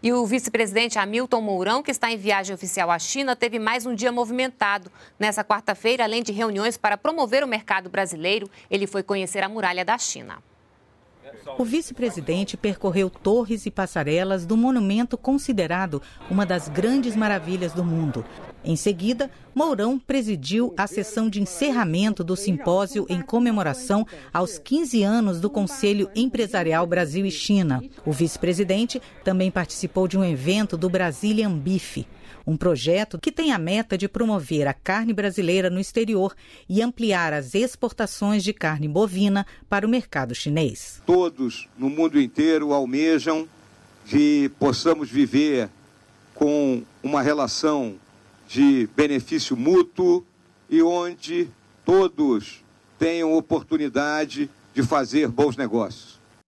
E o vice-presidente Hamilton Mourão, que está em viagem oficial à China, teve mais um dia movimentado. Nessa quarta-feira, além de reuniões para promover o mercado brasileiro, ele foi conhecer a muralha da China. O vice-presidente percorreu torres e passarelas do monumento considerado uma das grandes maravilhas do mundo. Em seguida, Mourão presidiu a sessão de encerramento do simpósio em comemoração aos 15 anos do Conselho Empresarial Brasil e China. O vice-presidente também participou de um evento do Brazilian Beef, um projeto que tem a meta de promover a carne brasileira no exterior e ampliar as exportações de carne bovina para o mercado chinês. Todo todos no mundo inteiro almejam de possamos viver com uma relação de benefício mútuo e onde todos tenham oportunidade de fazer bons negócios.